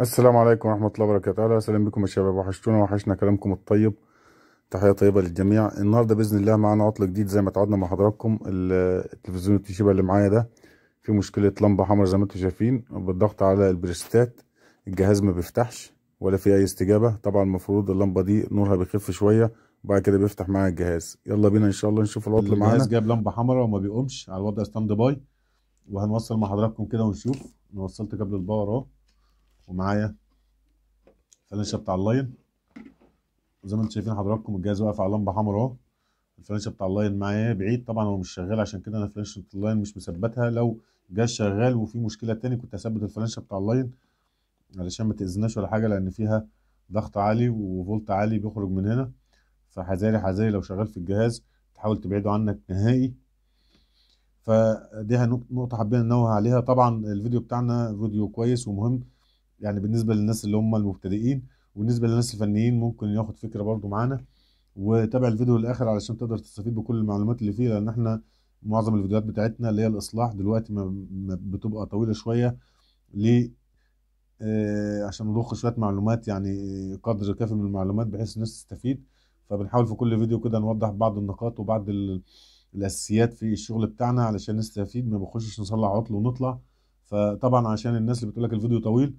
السلام عليكم ورحمة الله وبركاته أهلا وسهلا بكم يا شباب وحشتونا وحشنا كلامكم الطيب تحية طيبة للجميع النهاردة بإذن الله معانا عطل جديد زي ما تعودنا مع حضراتكم التلفزيون التشيبة اللي معايا ده في مشكلة لمبة حمراء زي ما انتم شايفين بالضغط على البريستات الجهاز ما بيفتحش ولا في أي استجابة طبعا المفروض اللمبة دي نورها بيخف شوية وبعد كده بيفتح معايا الجهاز يلا بينا إن شاء الله نشوف العطل معانا الجهاز جاب لمبة حمراء وما بيقومش على الوضع ستاند باي وهنوصل مع حضراتكم كده ونشوف انا وصلت قبل الباور اهو ومعايا الفلاشة بتاع اللاين وزي ما انتم شايفين حضراتكم الجهاز واقف على لمبة حمراء اهو الفلاشة بتاع اللاين معايا بعيد طبعا هو مش شغال عشان كده انا فلاشة اللاين مش مثبتها لو الجهاز شغال وفي مشكلة تاني كنت هثبت الفلاشة بتاع اللاين علشان ما تأذناش ولا حاجة لأن فيها ضغط عالي وفولت عالي بيخرج من هنا فحذاري حذاري لو شغال في الجهاز تحاول تبعده عنك نهائي فدي نقطة حابين ننوه عليها طبعا الفيديو بتاعنا فيديو كويس ومهم يعني بالنسبه للناس اللي هم المبتدئين وبالنسبه للناس الفنيين ممكن ياخد فكره برضو معانا وتابع الفيديو للاخر علشان تقدر تستفيد بكل المعلومات اللي فيه لان احنا معظم الفيديوهات بتاعتنا اللي هي الاصلاح دلوقتي ما بتبقى طويله شويه ليه آه عشان نضخ شويه معلومات يعني قدر كافي من المعلومات بحيث الناس تستفيد فبنحاول في كل فيديو كده نوضح بعض النقاط وبعض الاساسيات في الشغل بتاعنا علشان نستفيد ما بنخشش نصلح عطل ونطلع فطبعا عشان الناس اللي بتقول لك الفيديو طويل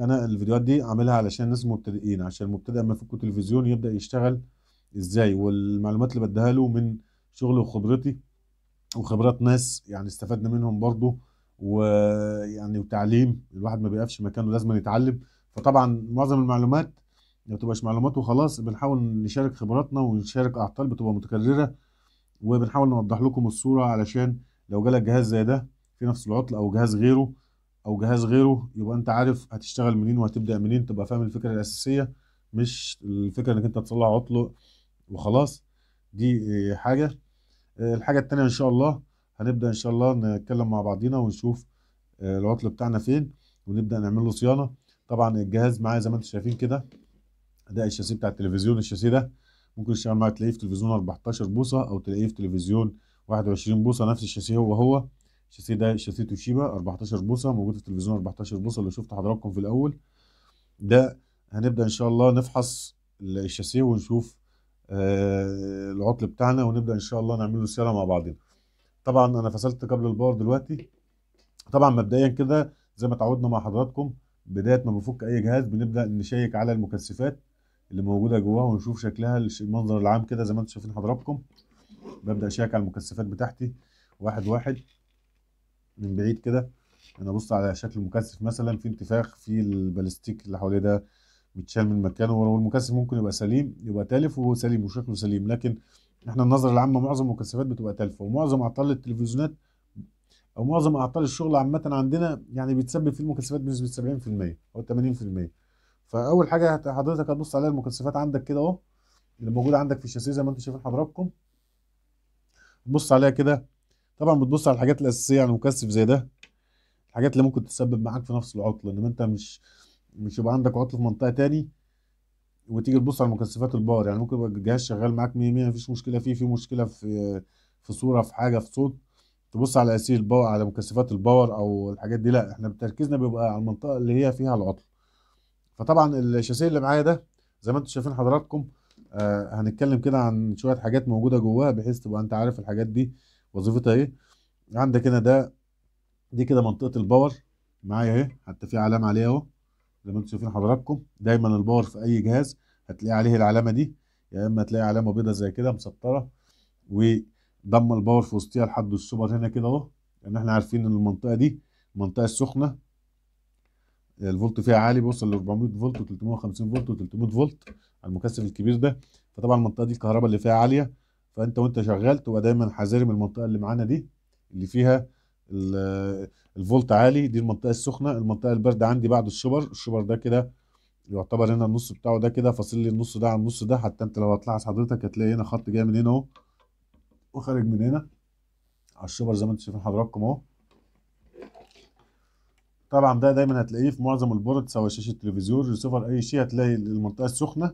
انا الفيديوهات دي عاملها علشان ناس مبتدئين عشان المبتدئ ما يفك التلفزيون يبدا يشتغل ازاي والمعلومات اللي بديها له من شغلي وخبرتي وخبرات ناس يعني استفدنا منهم برضو ويعني وتعليم الواحد ما بيقفش مكانه لازم يتعلم فطبعا معظم المعلومات ما بتبقاش معلومات وخلاص بنحاول نشارك خبراتنا ونشارك اعطال بتبقى متكرره وبنحاول نوضح لكم الصوره علشان لو جالك جهاز زي ده في نفس العطل او جهاز غيره او جهاز غيره يبقى انت عارف هتشتغل منين وهتبدا منين تبقى فاهم الفكره الاساسيه مش الفكره انك انت تصلح عطل وخلاص دي حاجه الحاجه الثانيه ان شاء الله هنبدا ان شاء الله نتكلم مع بعضينا ونشوف العطل بتاعنا فين ونبدا نعمل له صيانه طبعا الجهاز معايا زي ما انتم شايفين كده ده الشاسيه بتاع التلفزيون الشاسيه ده ممكن تشتغل معاه تلاقيه في تلفزيون 14 بوصه او تلاقيه في تلفزيون 21 بوصه نفس الشاسيه هو هو الشاسيه ده شاسيه توشيبا 14 بوصه موجود في التلفزيون 14 بوصه اللي شفت حضراتكم في الاول ده هنبدا ان شاء الله نفحص الشاسيه ونشوف آه العطل بتاعنا ونبدا ان شاء الله نعمل له صيانه مع بعضنا طبعا انا فصلت قبل الباور دلوقتي طبعا مبدئيا كده زي ما اتعودنا مع حضراتكم بدايه ما بنفك اي جهاز بنبدا نشيك على المكثفات اللي موجوده جواها ونشوف شكلها المنظر العام كده زي ما انتم شايفين حضراتكم ببدا اشيك على المكثفات بتاعتي واحد واحد من بعيد كده انا ابص على شكل المكثف مثلا في انتفاخ في البلاستيك اللي حواليه ده متشال من مكانه ولو المكثف ممكن يبقى سليم يبقى تالف وهو سليم وشكله سليم لكن احنا النظره العامه معظم المكثفات بتبقى تالفه ومعظم اعطال التلفزيونات او معظم اعطال الشغل عامه عندنا يعني بيتسبب في المكثفات بنسبه 70% او 80% فاول حاجه حضرتك هتبص عليها المكثفات عندك كده اهو اللي موجوده عندك في الشاسيه زي ما انتم شايفين حضراتكم بص عليها كده طبعا بتبص على الحاجات الاساسيه على مكثف زي ده الحاجات اللي ممكن تسبب معاك في نفس العطل انما انت مش مش يبقى عندك عطل في منطقه تاني وتيجي تبص على مكثفات الباور يعني ممكن يبقى الجهاز شغال معاك 100 100 مفيش مشكله فيه في مشكله في في صوره في حاجه في صوت تبص على اسير الباور على مكثفات الباور او الحاجات دي لا احنا تركيزنا بيبقى على المنطقه اللي هي فيها العطل فطبعا الشاسيه اللي معايا ده زي ما انتم شايفين حضراتكم آه هنتكلم كده عن شويه حاجات موجوده جواها بحيث تبقى انت عارف الحاجات دي وظيفتها ايه عندك هنا ده دي كده منطقه الباور معايا اهي حتى في علامه عليها اهو زي ما انتم شايفين حضراتكم دايما الباور في اي جهاز هتلاقي عليه العلامه دي يا اما تلاقي علامه بيضاء زي كده مسطره وضم الباور في وسطيها لحد السوبر هنا كده اهو لان احنا عارفين ان المنطقه دي المنطقه السخنه الفولت فيها عالي بيوصل ل 400 فولت و350 فولت و300 فولت على المكثف الكبير ده فطبعا المنطقه دي الكهرباء اللي فيها عاليه فانت وانت شغال تبقى دايما حذر من المنطقه اللي معانا دي اللي فيها الفولت عالي دي المنطقه السخنه المنطقه البارده عندي بعد الشبر الشبر ده كده يعتبر هنا النص بتاعه ده كده فاصل لي النص ده عن النص ده حتى انت لو هتلاحظ حضرتك هتلاقي هنا خط جاي من هنا اهو وخارج من هنا على الشبر زي ما انتم شايفين حضراتكم اهو طبعا ده دايما هتلاقيه في معظم البورد سواء شاشه تلفزيون ريسيفر اي شيء هتلاقي المنطقه السخنه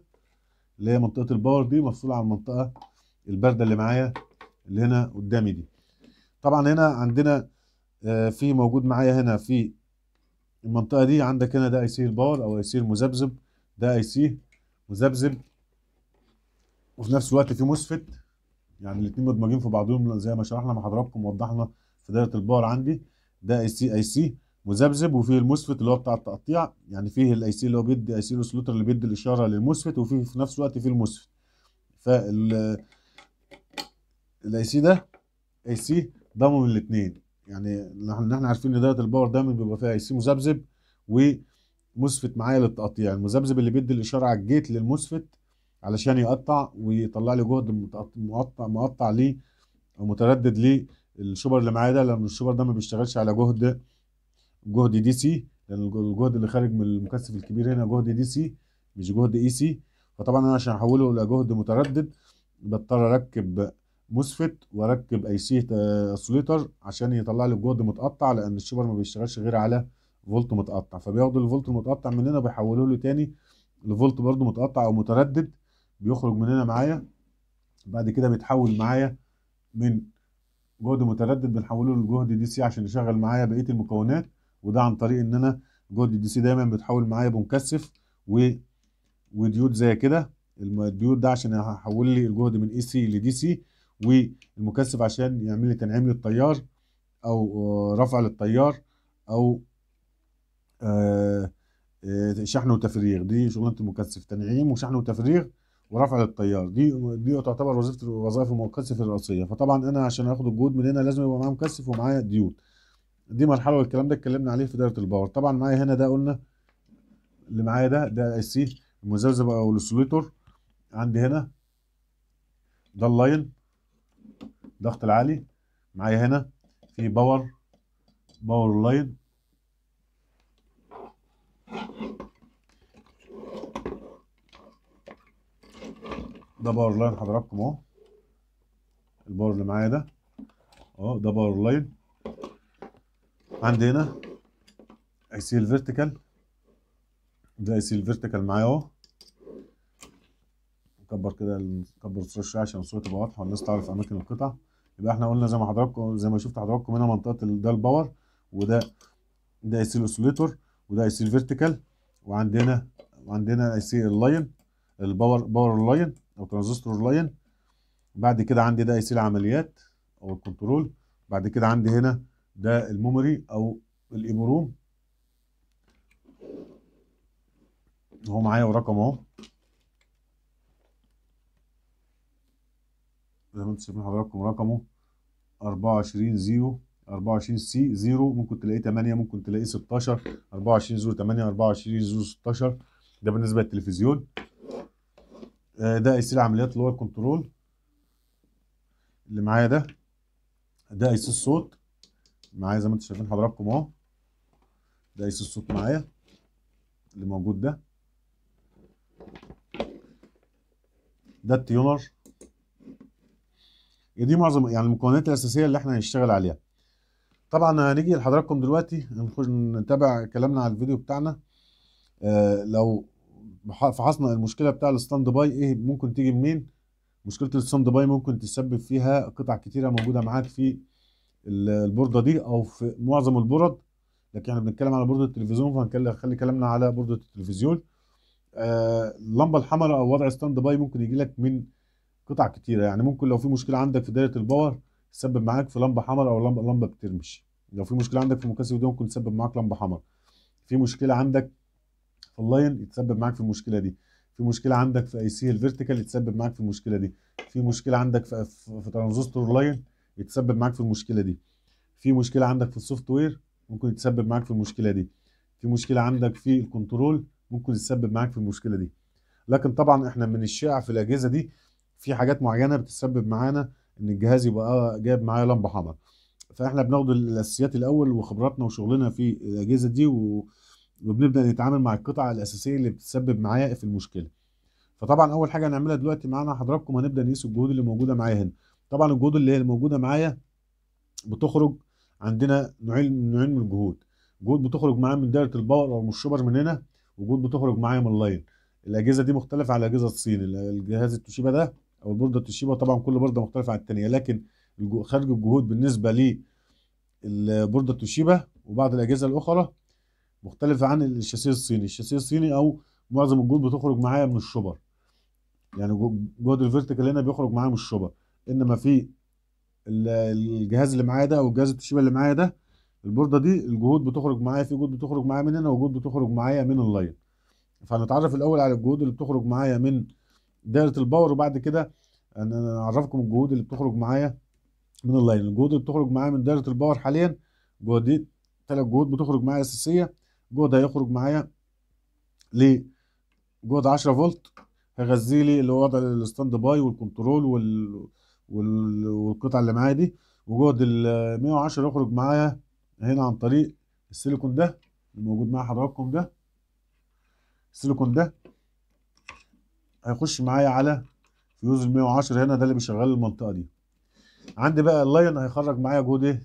اللي هي منطقه الباور دي مفصوله عن المنطقه البارده اللي معايا اللي هنا قدامي دي طبعا هنا عندنا آه، في موجود معايا هنا في المنطقه دي عندك هنا ده اي سي الباور او اي سي المذبذب ده اي سي مذبذب وفي نفس الوقت في مسفت يعني الاثنين مدمجين في بعضهم زي ما شرحنا مع حضراتكم ووضحنا في دايره الباور عندي ده اي سي اي سي مذبذب وفيه المسفت اللي هو بتاع التقطيع يعني فيه الاي سي اللي هو بيدي اي سي اللي بيدي الاشاره للمسفت وفيه في نفس الوقت فيه المسفت فال الاي سي ده اي سي من الاثنين يعني ان احنا عارفين ان دايره الباور دايما بيبقى فيها اي سي مذبذب ومسفت معايا للتقطيع يعني المذبذب اللي بيدي الاشاره على الجيت للمسفت علشان يقطع ويطلع لي جهد مقطع مقطع ليه او متردد ليه الشوبر اللي معايا ده لان الشوبر ده ما بيشتغلش على جهد جهد دي سي لان الجهد اللي خارج من المكثف الكبير هنا جهد دي سي مش جهد اي e سي فطبعا انا عشان احوله لجهد متردد بضطر اركب مسفت واركب اي سي سوليتر عشان يطلع لي الجهد متقطع لان الشبر ما بيشتغلش غير على فولت متقطع فبياخدوا الفولت المتقطع مننا هنا بيحولوه له تاني لفولت برضو متقطع او متردد بيخرج مننا معايا بعد كده بيتحول معايا من جهد متردد بنحوله لجهد دي سي عشان يشغل معايا بقيه المكونات وده عن طريق ان انا جهد دي سي دايما بيتحول معايا بمكثف و وديود زي كده الديود ده عشان يحول لي الجهد من اي سي لدي سي والمكثف عشان يعمل لي تنعيم للتيار او رفع للتيار او آه، آه، شحن وتفريغ دي شغلانه المكثف تنعيم وشحن وتفريغ ورفع للتيار دي دي تعتبر وظيفه وظائف المكثف الرئيسيه فطبعا انا عشان اخد الجهود من هنا لازم يبقى معايا مكثف ومعايا ديود دي مرحله والكلام ده اتكلمنا عليه في دايره الباور طبعا معايا هنا ده قلنا اللي معايا ده ده اي سي المذبذب او الاوسيليتور عندي هنا ده اللاين الضغط العالي معايا هنا في باور باور لاين ده باور لاين حضراتكم اهو الباور اللي معايا ده اهو ده باور لاين عندي هنا اي سي الفيرتيكال ده اي سي الفيرتيكال معايا اهو نكبر كده نكبر الصوره عشان الصوره تبقى واضحه والناس تعرف اماكن القطع يبقى احنا قلنا زي ما حضراتكم زي ما شفت حضراتكم هنا منطقه ده الباور وده ده اي سي الاوسيليتور وده اي سي الفيرتيكال وعندنا وعندنا اي سي اللاين الباور باور اللاين او ترانزستور اللاين بعد كده عندي ده اي سي العمليات او الكنترول بعد كده عندي هنا ده الميموري او الايبروم هو معايا ورقم اهو زي ما انتم شايفين حضراتكم رقمه 24 0 24 سي 0 ممكن تلاقيه 8 ممكن تلاقيه 16 24 0 8 24 0 16 ده بالنسبه للتلفزيون آه، ده اي سي العمليات اللي هو الكنترول اللي معايا ده ده اي سي الصوت معايا زي ما انتم شايفين حضراتكم اهو ده اي سي الصوت معايا اللي موجود ده ده التيونر هي دي معظم يعني المكونات الاساسيه اللي احنا هنشتغل عليها طبعا هنيجي لحضراتكم دلوقتي هنخش نتابع كلامنا على الفيديو بتاعنا آه لو فحصنا المشكله بتاع الستاند باي ايه ممكن تيجي منين مشكله الستاند باي ممكن تسبب فيها قطع كتيره موجوده معاك في البورده دي او في معظم البرد لكن احنا بنتكلم على بورده التلفزيون فهنخلي كلامنا على بورده التلفزيون آه، اللمبه الحمراء او وضع ستاند باي ممكن يجي لك من قطع كتيره يعني ممكن لو في مشكله عندك في دايره الباور تسبب معاك في لمبه حمراء او لمبه لمبه بترمش لو في مشكله عندك في مكاسب ده ممكن تسبب معاك لمبه حمراء في مشكله عندك في اللاين يتسبب معاك في المشكله دي في مشكله عندك في اي سي الفيرتيكال يتسبب معاك في المشكله دي في مشكله عندك في في ترانزستور لاين يتسبب معاك في المشكله دي في مشكله عندك في السوفت وير ممكن يتسبب معاك في المشكله دي في مشكله عندك في الكنترول ممكن يتسبب معاك في المشكله دي لكن طبعا احنا من الشائع في الاجهزه دي في حاجات معينه بتسبب معانا ان الجهاز يبقى آه، جايب معايا لمبه حمراء فاحنا بناخد الاساسيات الاول وخبراتنا وشغلنا في الاجهزه دي و... وبنبدا نتعامل مع القطع الاساسيه اللي بتسبب معايا في المشكله فطبعا اول حاجه هنعملها دلوقتي معانا حضراتكم هنبدا نقيس الجهود اللي موجوده معايا هنا طبعا الجهود اللي هي موجوده معايا بتخرج عندنا نوعين نوعين من الجهود جهود بتخرج معايا من دايره الباور او من الشوبر من هنا وجهود بتخرج معايا من اللاين الاجهزه دي مختلفه على اجهزه الصين الجهاز التوشيبا ده او البورده توشيبا طبعا كل بورده مختلفه عن الثانيه لكن خارج الجهود بالنسبه للبورده توشيبا وبعض الاجهزه الاخرى مختلفه عن الشاسيه الصيني الشاسيه الصيني او معظم الجهود بتخرج معايا من الشبر يعني جهد الفيرتيكال هنا بيخرج معايا من الشبر انما في الجهاز اللي معايا ده او الجهاز التوشيبا اللي معايا ده البورده دي الجهود بتخرج معايا في جهود بتخرج معايا من هنا وجهود بتخرج معايا من اللاين فهنتعرف الاول على الجهود اللي بتخرج معايا من دايره الباور وبعد كده انا اعرفكم الجهود اللي بتخرج معايا من اللاين الجهود اللي بتخرج معايا من دايره الباور حاليا جهود دي ثلاث جهود بتخرج معايا اساسيه جهد هيخرج معايا ل جهد 10 فولت هيغذي لي اللي هو وضع الستاند باي والكنترول وال... وال... والقطع اللي معايا دي وجهد ال 110 يخرج معايا هنا عن طريق السيليكون ده الموجود مع حضراتكم ده السيليكون ده هيخش معايا على فيوز ال 110 هنا ده اللي بيشغل المنطقه دي عندي بقى اللاين هيخرج معايا جهود ايه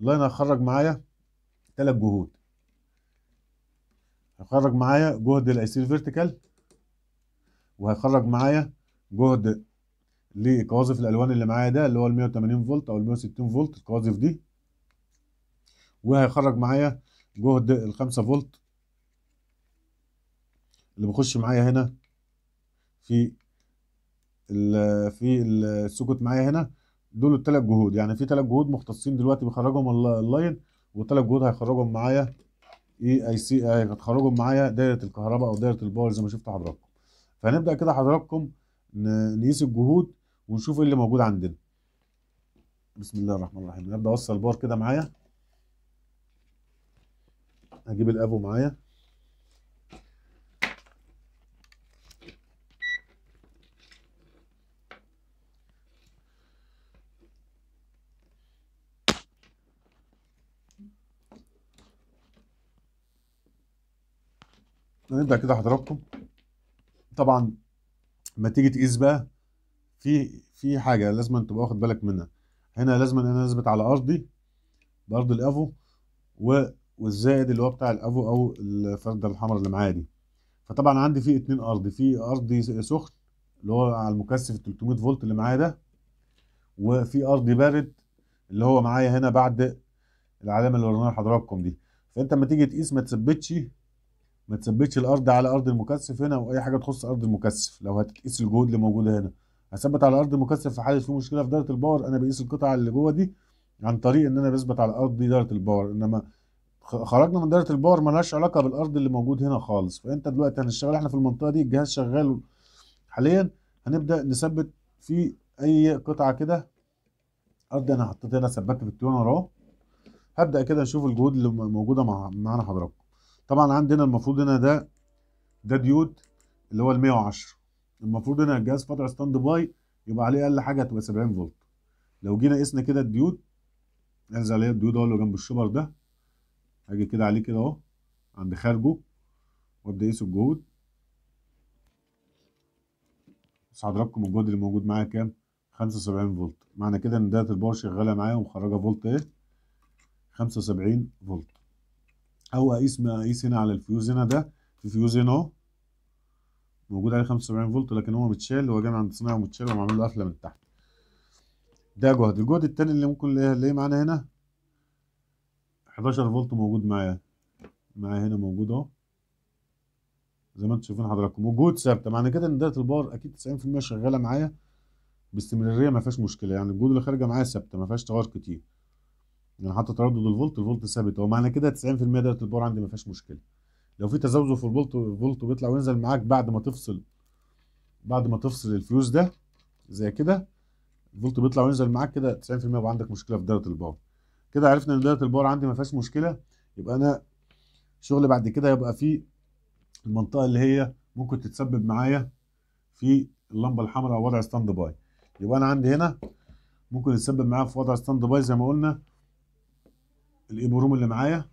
اللاين هيخرج معايا ثلاث جهود هيخرج معايا جهد الايسير فيرتيكال وهيخرج معايا جهد لقواذف الالوان اللي معايا ده اللي هو ال 180 فولت او ال 160 فولت القواذف دي وهيخرج معايا جهد ال 5 فولت اللي بيخش معايا هنا في ال في السكوت معايا هنا دول الثلاث جهود يعني في ثلاث جهود مختصين دلوقتي بيخرجهم اللاين وثلاث جهود هيخرجهم معايا اي اي سي هيخرجهم معايا دايره الكهرباء او دايره الباور زي ما شفتوا حضراتكم فهنبدا كده حضراتكم نقيس الجهود ونشوف ايه اللي موجود عندنا بسم الله الرحمن الرحيم نبدا اوصل الباور كده معايا هجيب الافو معايا نبدا كده حضراتكم طبعا ما تيجي تقيس بقى في في حاجه لازم تبقى واخد بالك منها هنا لازم ان انا اثبت على ارضي بارض الافو و والزائد اللي هو بتاع الافو او الفرده الحمراء اللي معايا دي فطبعا عندي في اتنين ارضي في ارضي سخن اللي هو على المكثف ال 300 فولت اللي معايا ده وفي ارضي بارد اللي هو معايا هنا بعد العلامه اللي وريناها لحضراتكم دي فانت لما تيجي تقيس ما تثبتش ما تثبتش الارض على ارض المكثف هنا او اي حاجه تخص ارض المكثف لو هتقيس الجهود اللي موجوده هنا هثبت على ارض المكثف في حاله في مشكله في دايره الباور انا بقيس القطعه اللي جوه دي عن طريق ان انا بثبت على ارض دي دايره الباور انما خرجنا من دايره الباور مالهاش علاقه بالارض اللي موجود هنا خالص فانت دلوقتي هنشتغل احنا في المنطقه دي الجهاز شغال حاليا هنبدا نثبت في اي قطعه كده ارض انا حطيت هنا ثبتت في التيونر اهو هبدا كده اشوف الجهود اللي موجوده مع معانا حضراتكم طبعا عندنا المفروض هنا ده ده ديود اللي هو ال 110 المفروض هنا الجهاز فتره ستاند باي يبقى عليه اقل حاجه هتبقى 70 فولت لو جينا قسنا كده الديود انزل عليه الديود اهو اللي جنب الشبر ده هاجي كده عليه كده اهو عند خارجه وابدا اقيس الجهود بس حضراتكم الجهد اللي موجود معايا كام 75 فولت معنى كده ان ده الباور شغاله معايا ومخرجه فولت ايه 75 فولت او اقيس مقاييس هنا على الفيوز هنا ده في فيوز هنا اهو موجود عليه 75 فولت لكن هو متشال هو جاي عند صناعه ومتشال ومعمول له قفله من تحت ده جهد الجهد التاني اللي ممكن نلاقيه معانا هنا 11 فولت موجود معايا معايا هنا موجود اهو زي ما انتم شايفين حضراتكم وجهود ثابته معنى كده ان دايره الباور اكيد 90% شغاله معايا باستمراريه ما فيهاش مشكله يعني الجهود اللي خارجه معايا ثابته ما فيهاش تغير كتير يعني حاطط تردد الفولت الفولت ثابت هو معنى كده 90% دايره الباور عندي ما فيهاش مشكله لو في تذبذب في الفولت الفولت بيطلع وينزل معاك بعد ما تفصل بعد ما تفصل الفيوز ده زي كده الفولت بيطلع وينزل معاك كده 90% يبقى عندك مشكله في دايره الباور كده عرفنا ان دايره الباور عندي ما فيهاش مشكله يبقى انا شغل بعد كده يبقى في المنطقه اللي هي ممكن تتسبب معايا في اللمبه الحمراء او وضع ستاند باي يبقى انا عندي هنا ممكن يتسبب معايا في وضع ستاند باي زي ما قلنا الايبو روم اللي معايا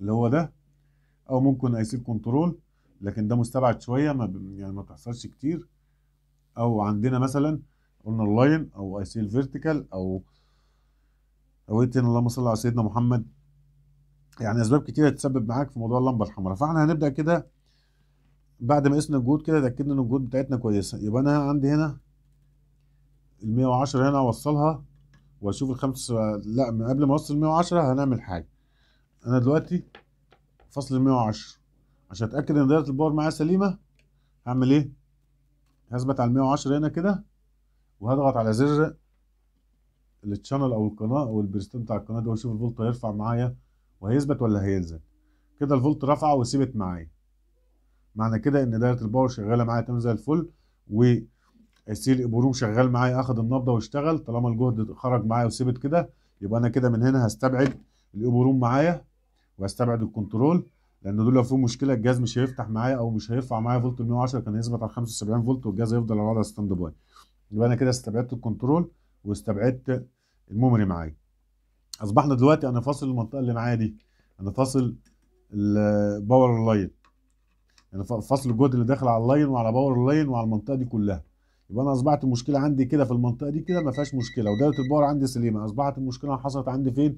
اللي هو ده او ممكن ايسيل كنترول لكن ده مستبعد شويه ما يعني ما بتحصلش كتير او عندنا مثلا قلنا اللاين او ايسيل فيرتيكال او او إيه ان اللهم صل على سيدنا محمد يعني اسباب كتيره تسبب معاك في موضوع اللمبه الحمراء فاحنا هنبدا كده بعد ما قسنا الجهود كده اتاكدنا ان الجهود بتاعتنا كويسه يبقى انا عندي هنا ال 110 هنا اوصلها واشوف الخمس لا من قبل ما اوصل 110 هنعمل حاجه انا دلوقتي فصل 110 عشان اتاكد ان دايره الباور معايا سليمه هعمل ايه هثبت على 110 هنا كده وهضغط على زر التشانل او القناه او البرستام بتاع القناه ده واشوف الفولت هيرفع معايا وهيثبت ولا هينزل كده الفولت رفعه وثبت معايا معنى كده ان دايره الباور شغاله معايا تمام زي الفل و سيل ابورو شغال معايا اخد النبضه واشتغل طالما الجهد خرج معايا وثبت كده يبقى انا كده من هنا هستبعد الابروم معايا وهستبعد الكنترول لان دول لو فيهم مشكله الجهاز مش هيفتح معايا او مش هيرفع معايا فولت 110 كان هيثبت على 75 فولت والجهاز هيفضل على ستاند باي يبقى انا كده استبعدت الكنترول واستبعدت الميموري معايا اصبحنا دلوقتي انا فاصل المنطقه اللي معايا دي انا فاصل الباور لاين انا فاصل الجهد اللي داخل على اللاين وعلى باور اللاين وعلى المنطقه دي كلها يبقى انا اصبحت المشكله عندي كده في المنطقه دي كده ما فيهاش مشكله ودايره الباور عندي سليمه اصبحت المشكله حصلت عندي فين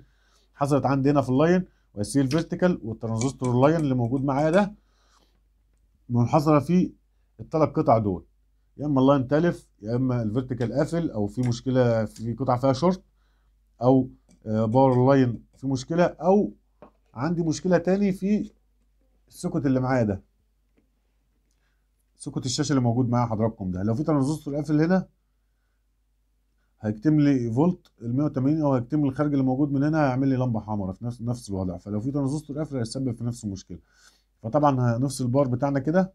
حصلت عندي هنا في اللاين والسي الفيرتيكال والترانزستور اللاين اللي موجود معايا ده منحصره في الثلاث قطع دول يا اما اللاين تلف يا اما الفيرتيكال قافل او في مشكله في قطعه فيها شورت او آه، باور لاين في مشكله او عندي مشكله تاني في السكوت اللي معايا ده سكه الشاشه اللي موجود معايا حضراتكم ده لو في ترانزستور قافل هنا هيكتم لي فولت ال 180 او هيكتم لي الخارج اللي موجود من هنا هيعمل لي لمبه حمراء في نفس نفس الوضع فلو في ترانزستور قافل هيسبب في نفس المشكله فطبعا نفس البار بتاعنا كده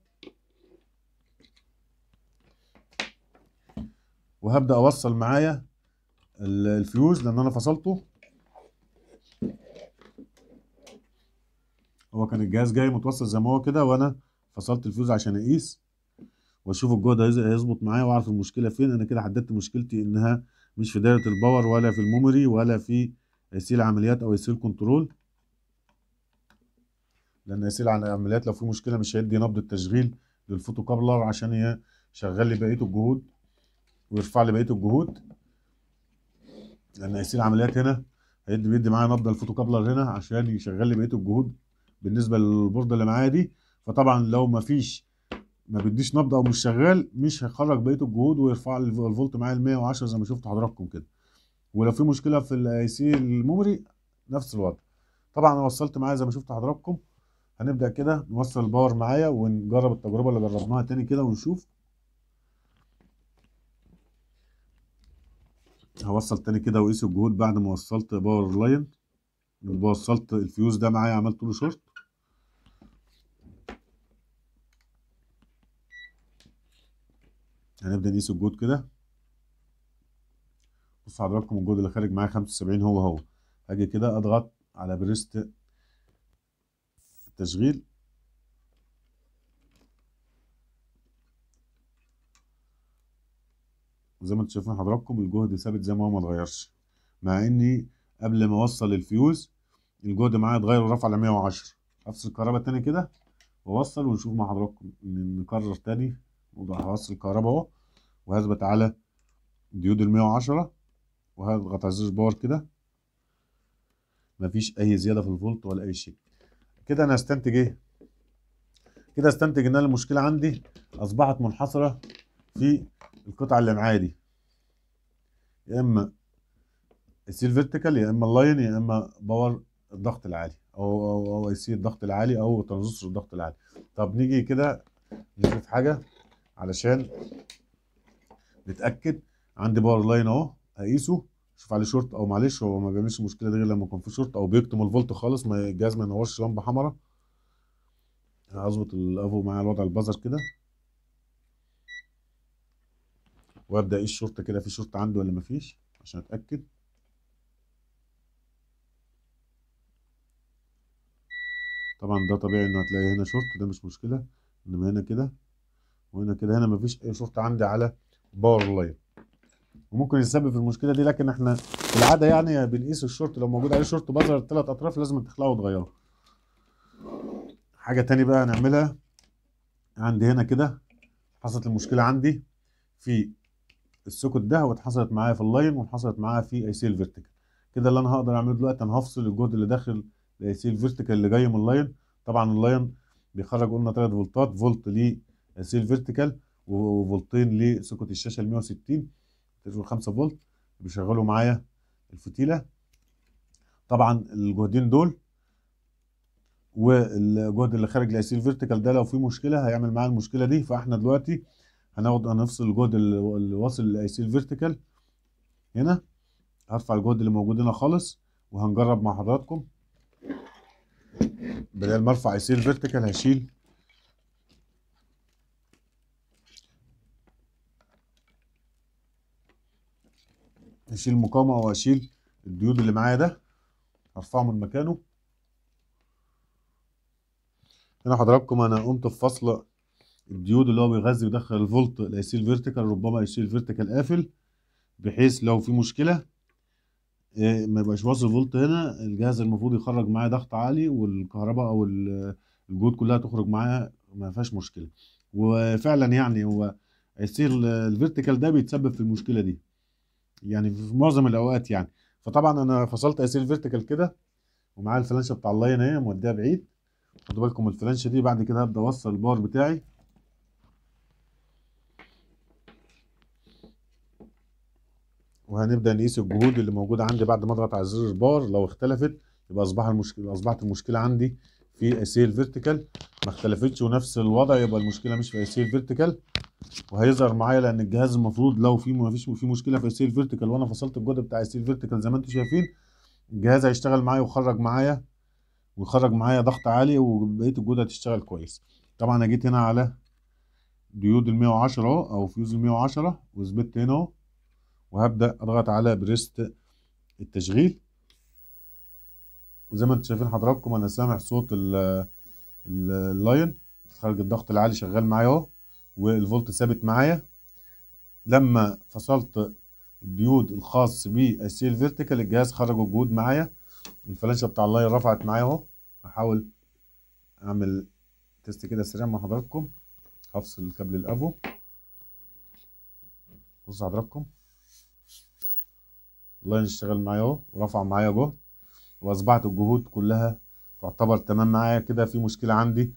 وهبدا اوصل معايا الفيوز لان انا فصلته هو كان الجهاز جاي متوصل زي ما هو كده وانا فصلت الفيوز عشان اقيس واشوف الجهد هيظبط معايا واعرف المشكله فين انا كده حددت مشكلتي انها مش في دايره الباور ولا في الميموري ولا في سي العمليات او سي الكنترول لان سي العمليات لو في مشكله مش هيدي نبض التشغيل للفوتوكابلر عشان يشغل لي بقيه الجهود ويرفع لي بقيه الجهود لان سي العمليات هنا هيدي بيدي معايا نبض الفوتوكابلر هنا عشان يشغل لي بقيه الجهود بالنسبه للبورده اللي معايا دي فطبعا لو مفيش ما بديش نبض او مش شغال مش هيخرج بقيه الجهود ويرفع الفولت معايا ل 110 زي ما شفت حضراتكم كده ولو في مشكله في الاي سي الميموري نفس الوضع طبعا انا وصلت معايا زي ما شفت حضراتكم هنبدا كده نوصل الباور معايا ونجرب التجربه اللي جربناها تاني كده ونشوف هوصل تاني كده وقيس الجهود بعد ما وصلت باور لاين وصلت الفيوز ده معايا عملت له شورت هنبدا نقيس الجهد كده بصوا حضراتكم الجهد اللي خارج معايا 75 هو هو هاجي كده اضغط على بريست التشغيل وزي ما انتم شايفين حضراتكم الجهد ثابت زي ما هو ما اتغيرش مع اني قبل ما اوصل الفيوز الجهد معايا اتغير ورفع ل 110 افصل الكهرباء تاني كده واوصل ونشوف مع حضراتكم نكرر تاني وضع هوصل الكهرباء اهو وهثبت على ديود ال 110 وهضغط على زر باور كده مفيش اي زياده في الفولت ولا اي شيء كده انا استنتج ايه كده استنتج ان انا المشكله عندي اصبحت منحصره في القطعه اللي معايا دي يا اما السيل فيرتيكال يا اما اللاين يا اما باور الضغط العالي او او او اي سي الضغط العالي او ترانزستور الضغط العالي طب نيجي كده نشوف حاجه علشان نتاكد عندي باور لاين اهو اقيسه شوف عليه شورت او معلش هو ما بيعملش المشكله دي غير لما يكون في شورت او بيكتم الفولت خالص ما الجهاز ما ينورش لمبه حمراء هظبط الافو معايا الوضع البازر كده وابدا اقيس الشورت كده في شورت عنده ولا مفيش عشان اتاكد طبعا ده طبيعي انه هتلاقي هنا شورت ده مش مشكله انما هنا كده وهنا كده هنا مفيش اي شورت عندي على باور لاين وممكن يسبب المشكله دي لكن احنا في العاده يعني بنقيس الشورت لو موجود عليه شورت بازر الثلاث اطراف لازم تخلعه وتغيره حاجه تاني بقى هنعملها عندي هنا كده حصلت المشكله عندي في السكوت ده واتحصلت معايا في اللاين واتحصلت معايا في اي سي الفيرتيكال كده اللي انا هقدر اعمله دلوقتي انا هفصل الجهد اللي داخل الاي سي الفيرتيكال اللي جاي من اللاين طبعا اللاين بيخرج قلنا 3 فولتات فولت ليه سيل فيرتيكال وفولتين لسوكت الشاشه ال 160 5 فولت بيشغلوا معايا الفتيله طبعا الجهدين دول والجهد اللي خارج الاسيل فيرتيكال ده لو في مشكله هيعمل معاه المشكله دي فاحنا دلوقتي هناخد هنفصل الجهد اللي واصل للاسيل فيرتيكال هنا هرفع الجهد اللي موجود هنا خالص وهنجرب مع حضراتكم بدل ما ارفع اسيل فيرتيكال هشيل هشيل المقاومه واشيل الديود اللي معايا ده هرفعه من مكانه هنا حضراتكم انا قمت بفصل الديود اللي هو بيغذي ويدخل الفولت لايسيل فيرتيكال ربما يشيل فيرتيكال قافل بحيث لو في مشكله آه، ما يبقاش واصل فولت هنا الجهاز المفروض يخرج معايا ضغط عالي والكهرباء او الجود كلها تخرج معايا ما فيهاش مشكله وفعلا يعني هو يصير الفيرتيكال ده بيتسبب في المشكله دي يعني في معظم الاوقات يعني فطبعا انا فصلت اسير فيرتيكال كده ومعايا الفلانشه بتاع اللاين اهي موديها بعيد خدوا بالكم الفلانشه دي بعد كده هبدا اوصل الباور بتاعي وهنبدا نقيس الجهود اللي موجوده عندي بعد ما اضغط على زر الباور لو اختلفت يبقى اصبح المشكله اصبحت المشكله عندي في اسير فيرتيكال ما اختلفتش ونفس الوضع يبقى المشكله مش في اسير فيرتيكال وهيظهر معايا لان الجهاز المفروض لو في مفيش في مشكله في السيل فيرتيكال وانا فصلت الجهد بتاع السيل فيرتيكال زي ما انتم شايفين الجهاز هيشتغل معايا ويخرج معايا ويخرج معايا ضغط عالي وبقيه الجهد هتشتغل كويس طبعا انا جيت هنا على ديود ال 110 اهو او فيوز ال 110 وثبت هنا اهو وهبدا اضغط على بريست التشغيل وزي ما انتم شايفين حضراتكم انا سامع صوت اللاين خارج الضغط العالي شغال معايا اهو والفولت ثابت معايا لما فصلت الديود الخاص بالسيل فيرتيكال الجهاز خرج الجهود معايا الفلاشه بتاع اللاير رفعت معايا اهو هحاول اعمل تيست كده سريع مع حضراتكم هفصل الكابل الافو بصوا حضراتكم اللاين اشتغل معايا اهو ورفع معايا جهد واصبحت الجهود كلها تعتبر تمام معايا كده في مشكله عندي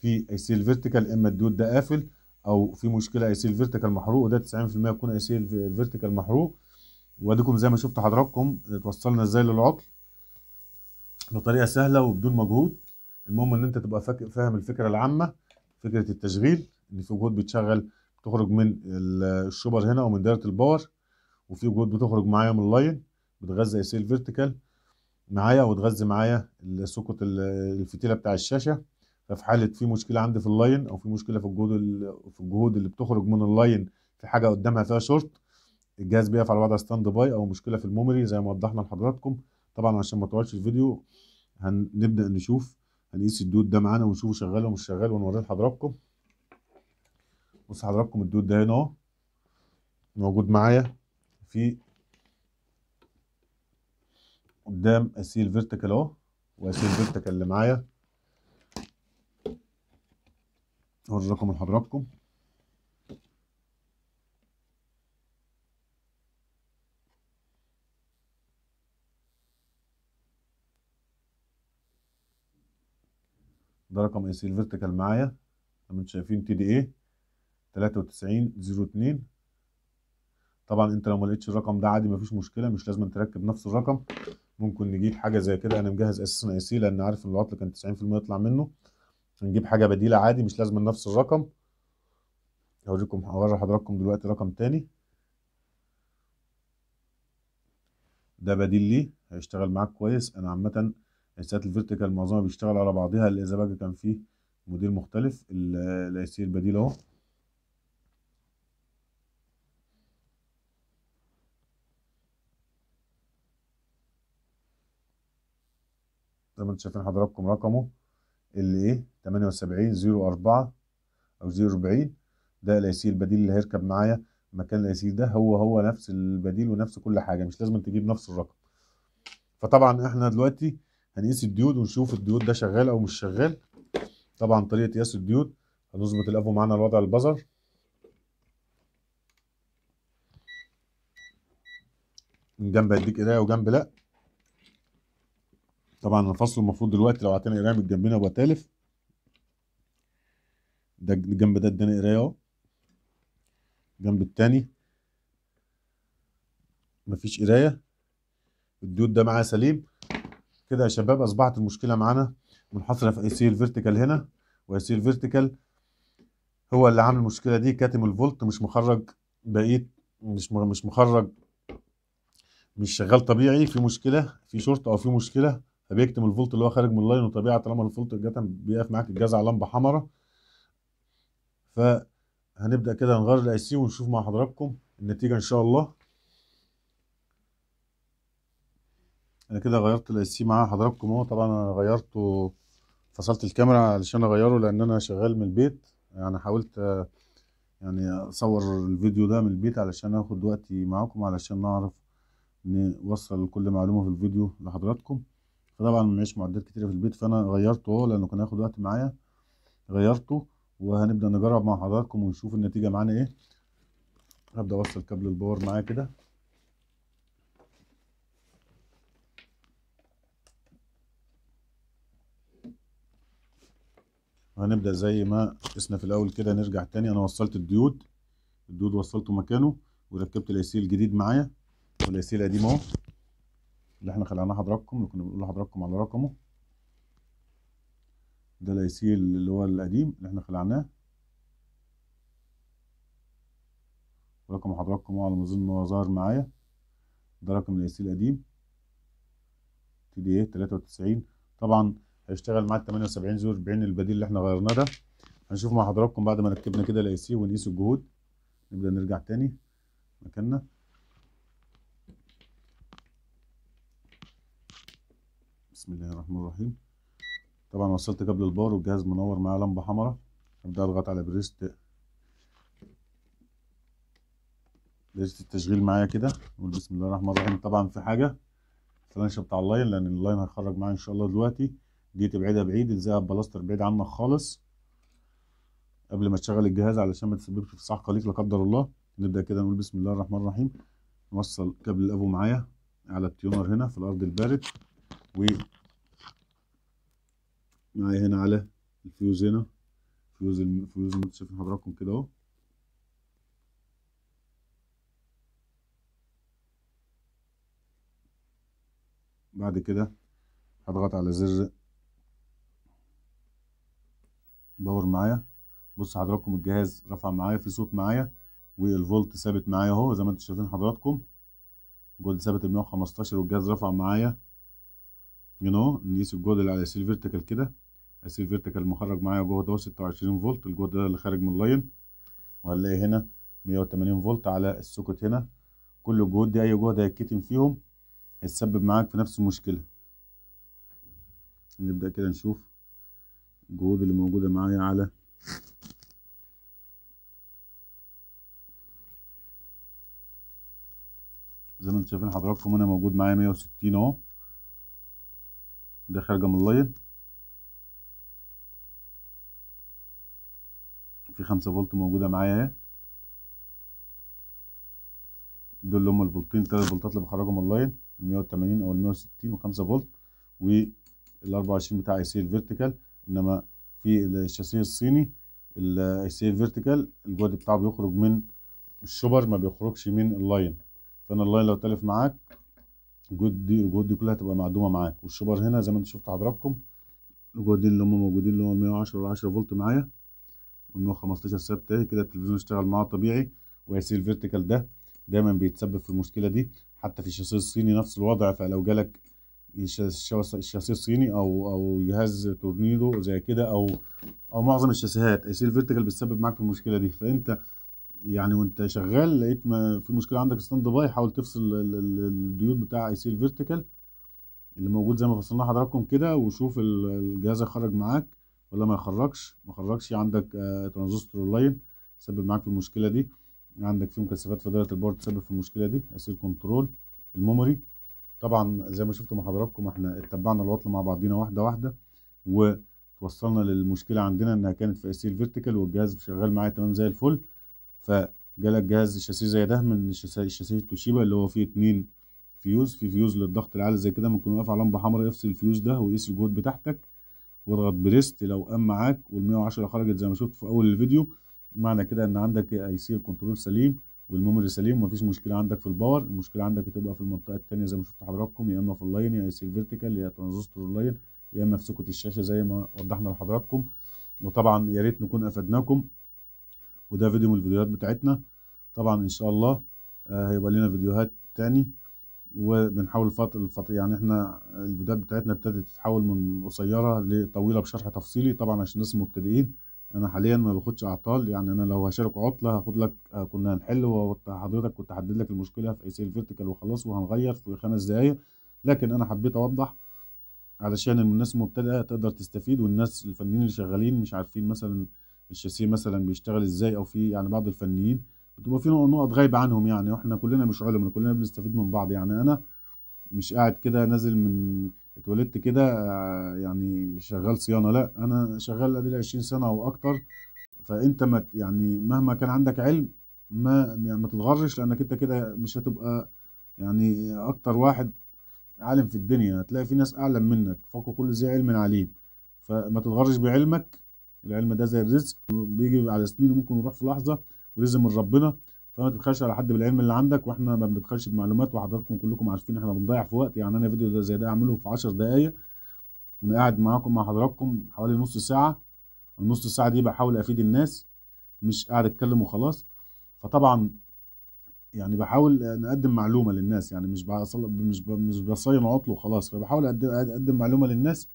في اي فيرتيكال اما الديود ده قافل او في مشكله اي سي الفيرتيكال محروق وده 90% يكون اي سي الفيرتيكال محروق واديكم زي ما شفتوا حضراتكم توصلنا ازاي للعطل بطريقه سهله وبدون مجهود المهم ان انت تبقى فاهم الفكره العامه فكره التشغيل ان في جهود بتشغل بتخرج من الشوبر هنا ومن دايره الباور وفي جهود بتخرج معايا من اللاين بتغذي اي سي الفيرتيكال معايا وتغذي معايا السوكت الفتيله بتاع الشاشه ففي حاله في مشكله عندي في اللاين او في مشكله في الجهود في الجهود اللي بتخرج من اللاين في حاجه قدامها فيها شورت الجهاز بيقف على وضع ستاند باي او مشكله في الميموري زي ما وضحنا لحضراتكم طبعا عشان ما اطولش الفيديو هنبدا نشوف هنقيس الدود ده معانا ونشوفه شغال ولا مش شغال ونوريه لحضراتكم بص حضراتكم الدود ده هنا اهو موجود معايا في قدام اسيل فيرتيكال اهو واسيل فيرتيكال اللي معايا اوري رقم لحضراتكم ده رقم اي سي الفيرتيكال معايا زي انتوا شايفين تي دي ايه 93 طبعا انت لو ما لقيتش الرقم ده عادي مفيش مشكله مش لازم تركب نفس الرقم ممكن نجيب حاجه زي كده انا مجهز اساسا اي سي لان عارف ان العطل كان 90% يطلع منه نجيب حاجه بديله عادي مش لازم نفس الرقم هوريكم هوري حضراتكم دلوقتي رقم تاني ده بديل ليه هيشتغل معاك كويس انا عامه الساعات الفيرتيكال معظمها بيشتغل على بعضها الا اذا بقى كان فيه موديل مختلف اللي هيصير البديل اهو زي ما انتم شايفين حضراتكم رقمه اللي ايه 78 04 او 040 ده الاسيل البديل اللي هيركب معايا مكان الاسيل ده هو هو نفس البديل ونفس كل حاجه مش لازم تجيب نفس الرقم فطبعا احنا دلوقتي هنقيس الديود ونشوف الديود ده شغال او مش شغال طبعا طريقه قياس الديود هنظبط الافو معانا الوضع البزر من جنب هديك قرايه وجنب لا طبعا الفصل المفروض دلوقتي لو عطينا قرايه من جنبنا يبقى تالف ده الجنب ده اداني قرايه اهو الجنب التاني مفيش قرايه الديود ده معاه سليب كده يا شباب اصبحت المشكله معانا منحصره في اي سي الفيرتيكال هنا واي سي الفيرتيكال هو اللي عامل المشكله دي كاتم الفولت مش مخرج بقيت مش مش مخرج مش شغال طبيعي في مشكله في شورت او في مشكله فبيكتم الفولت اللي هو خارج من اللاين وطبيعي طالما الفولت جت بيقف معاك الجهاز على لمبه حمراء فهنبدأ كده نغير الاي سي ونشوف مع حضراتكم النتيجة إن شاء الله أنا كده غيرت الاي سي مع حضراتكم أهو طبعا أنا غيرته فصلت الكاميرا علشان أغيره لأن أنا شغال من البيت يعني حاولت يعني أصور الفيديو ده من البيت علشان أخد وقتي معاكم علشان نعرف نوصل كل معلومة في الفيديو لحضراتكم فطبعا معيش معدات كتيرة في البيت فأنا غيرته أهو لأنه كان هياخد وقت معايا غيرته وهنبدا نجرب مع حضراتكم ونشوف النتيجه معانا ايه هبدا اوصل كابل الباور معايا كده هنبدا زي ما قسنا في الاول كده نرجع تاني انا وصلت الديود الديود وصلته مكانه وركبت الاي سي الجديد معايا والاي سي القديم اهو اللي احنا خلعناه حضراتكم اللي كنا بنقول لحضراتكم على رقمه ده الايسيل اللي هو القديم اللي احنا خلعناه رقم حضراتكم على ما اظن هو ظاهر معايا ده رقم الايسيل القديم تي دي ايه 93 طبعا هيشتغل معاه ال 78 زور 40 البديل اللي احنا غيرناه ده هنشوف مع حضراتكم بعد ما ركبنا كده سي ونقيس الجهود نبدا نرجع تاني مكاننا بسم الله الرحمن الرحيم طبعا وصلت كابل البار والجهاز منور معاه لمبه حمراء هبدا اضغط على بريست بريست التشغيل معايا كده نقول بسم الله الرحمن الرحيم طبعا في حاجه الفلانشه بتاع اللاين لان اللاين هيخرج معايا ان شاء الله دلوقتي دي تبعدها بعيد ازاي بلاستر بعيد عنك خالص قبل ما تشغل الجهاز علشان ما تسببش في صحقه ليك لا قدر الله نبدا كده نقول بسم الله الرحمن الرحيم نوصل كابل الافو معايا على التيونر هنا في الارض البارد و معايا هنا على الفيوز هنا فيوز الفيوز اللي انتم شايفين حضراتكم كده اهو بعد كده هضغط على زر باور معايا بص حضراتكم الجهاز رفع معايا في صوت معايا والفولت ثابت معايا اهو زي ما انتم شايفين حضراتكم الجهد ثابت 115 والجهاز رفع معايا يو نو نقيس الجهد اللي على السيل فيرتيكال كده اسف فيرتيكال مخرج معايا جوه ده 26 فولت الجهد ده اللي خارج من اللاين وهنلاقي هنا 180 فولت على السوكت هنا كل الجهود دي اي جهد هيتكتم فيهم هيتسبب معاك في نفس المشكله نبدا كده نشوف الجهود اللي موجوده معايا على زي ما انتم شايفين حضراتكم انا موجود معايا 160 اهو ده خارجه من اللاين في 5 فولت موجوده معايا اهي دول اللي هم الفولتين التلات فولتات اللي بخرجهم اونلاين ال 180 او ال 160 و5 فولت وال 24 بتاع اي سي الفيرتيكال انما في الشاسيه الصيني الاي سي الفيرتيكال الجهد بتاعه بيخرج من الشوبر ما بيخرجش من اللاين فانا اللاين لو تلف معاك الجهد دي الجهد دي كلها هتبقى معدومه معاك والشوبر هنا زي ما انتم شفتوا حضراتكم الجهد دي اللي هم موجودين اللي هو 110 و10 فولت معايا والمية 115 سبت كده التلفزيون اشتغل معاه طبيعي وهيسير الفيرتيكال ده دايما بيتسبب في المشكله دي حتى في الشاسيه الصيني نفس الوضع فلو جالك الشاسيه الصيني او او جهاز تورنيدو زي كده او او معظم الشاسيهات هيسير الفيرتيكال بتسبب معاك في المشكله دي فانت يعني وانت شغال لقيت ما في مشكله عندك ستاند باي حاول تفصل الديود بتاع اي سي الفيرتيكال اللي موجود زي ما فصلناه حضراتكم كده وشوف الجهاز هيخرج معاك ولا ما يخرجش ما يخرجش عندك آه ترانزستور لاين تسبب معاك في المشكله دي عندك في مكثفات في دايره البورد تسبب في المشكله دي اسير كنترول الميموري طبعا زي ما شفتوا مع حضراتكم احنا اتبعنا العطله مع بعضينا واحده واحده وتوصلنا للمشكله عندنا انها كانت في اسير فيرتيكال والجهاز شغال معايا تمام زي الفل فجالك جهاز شاسيه زي ده من الشاسيه توشيبا اللي هو فيه اتنين فيوز في فيوز للضغط العالي زي كده ممكن واقف على لمبه حمراء افصل الفيوز ده وقيس الجهد بتاعتك واضغط بريست لو قام معاك وال110 خرجت زي ما شفت في اول الفيديو معنى كده ان عندك اي سي الكنترول سليم والميموري سليم ومفيش مشكله عندك في الباور المشكله عندك هتبقى في المنطقه الثانيه زي ما شفت حضراتكم يا اما في اللاين يا اي سي الفيرتيكال يا ترانزستور اللاين يا اما في سكوت الشاشه زي ما وضحنا لحضراتكم وطبعا يا ريت نكون افدناكم وده فيديو من الفيديوهات بتاعتنا طبعا ان شاء الله آه، هيبقى لنا فيديوهات ثاني وبنحاول الفط... الفط... يعني احنا الفيديوهات بتاعتنا ابتدت تتحول من قصيره لطويله بشرح تفصيلي طبعا عشان لسه مبتدئين انا حاليا ما باخدش اعطال يعني انا لو هشارك عطله هاخد لك آه، كنا هنحل وحضرتك كنت هحدد لك المشكله في اي سي الفيرتيكال وخلاص وهنغير في خمس دقائق لكن انا حبيت اوضح علشان الناس المبتدئه تقدر تستفيد والناس الفنيين اللي شغالين مش عارفين مثلا الشاسيه مثلا بيشتغل ازاي او في يعني بعض الفنيين بتبقى في نقط غايبه عنهم يعني واحنا كلنا مش علماء كلنا بنستفيد من بعض يعني انا مش قاعد كده نازل من اتولدت كده آه، يعني شغال صيانه لا انا شغال ادي 20 سنه او اكتر فانت ما يعني مهما كان عندك علم ما يعني ما تتغرش لانك انت كده مش هتبقى يعني اكتر واحد عالم في الدنيا هتلاقي في ناس اعلم منك فوق كل ذي علم عليم فما تتغرش بعلمك العلم ده زي الرزق بيجي على سنين وممكن يروح في لحظه ورزق من ربنا فما تبخلش على حد بالعلم اللي عندك واحنا ما بنبخلش بمعلومات وحضراتكم كلكم عارفين احنا بنضيع في وقت يعني انا فيديو زي ده اعمله في 10 دقائق انا قاعد معاكم مع حضراتكم حوالي نص ساعه النص ساعه دي بحاول افيد الناس مش قاعد اتكلم وخلاص فطبعا يعني بحاول نقدم معلومه للناس يعني مش مش مش بصين عطل وخلاص فبحاول اقدم معلومه للناس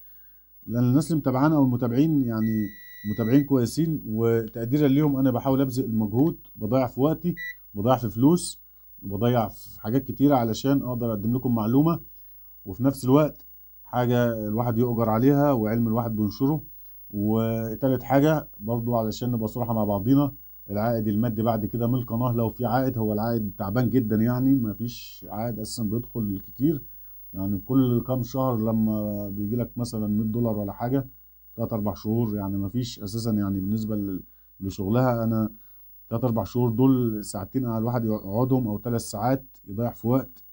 لان الناس اللي متابعانا او المتابعين يعني متابعين كويسين وتقديرا ليهم انا بحاول ابذل المجهود بضيع في وقتي بضيع في فلوس وبضيع في حاجات كتيره علشان اقدر اقدم لكم معلومه وفي نفس الوقت حاجه الواحد يؤجر عليها وعلم الواحد بينشره وتالت حاجه برضو علشان نبقى صراحه مع بعضينا العائد المادي بعد كده من القناه لو في عائد هو العائد تعبان جدا يعني ما فيش عائد اساسا بيدخل كتير يعني كل كام شهر لما بيجي لك مثلا 100 دولار ولا حاجه ثلاث اربع شهور يعني ما فيش اساسا يعني بالنسبه لشغلها انا ثلاث اربع شهور دول ساعتين على الواحد يقعدهم او ثلاث ساعات يضيع في وقت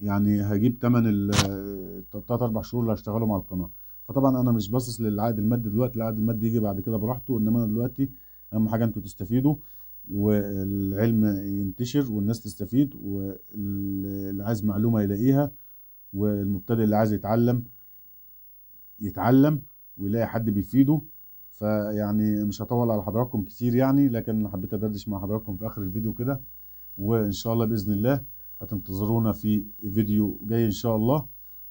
يعني هجيب تمن الثلاث اربع شهور اللي هشتغلهم على القناه فطبعا انا مش باصص للعائد المادي دلوقتي العائد المادي يجي بعد كده براحته انما انا دلوقتي اهم حاجه انتوا تستفيدوا والعلم ينتشر والناس تستفيد واللي عايز معلومه يلاقيها والمبتدئ اللي عايز يتعلم يتعلم ويلاقي حد بيفيده فيعني مش هطول على حضراتكم كتير يعني لكن حبيت ادردش مع حضراتكم في اخر الفيديو كده وان شاء الله باذن الله هتنتظرونا في فيديو جاي ان شاء الله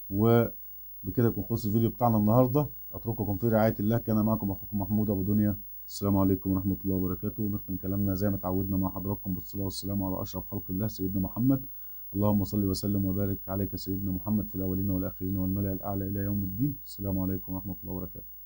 وبكده يكون خلص الفيديو بتاعنا النهارده اترككم في رعايه الله كان معكم اخوكم محمود ابو دنيا السلام عليكم ورحمه الله وبركاته ونختم كلامنا زي ما اتعودنا مع حضراتكم بالصلاه والسلام على اشرف خلق الله سيدنا محمد اللهم صل وسلم وبارك عليك سيدنا محمد في الأولين والآخرين والملأ الأعلى إلى يوم الدين السلام عليكم ورحمة الله وبركاته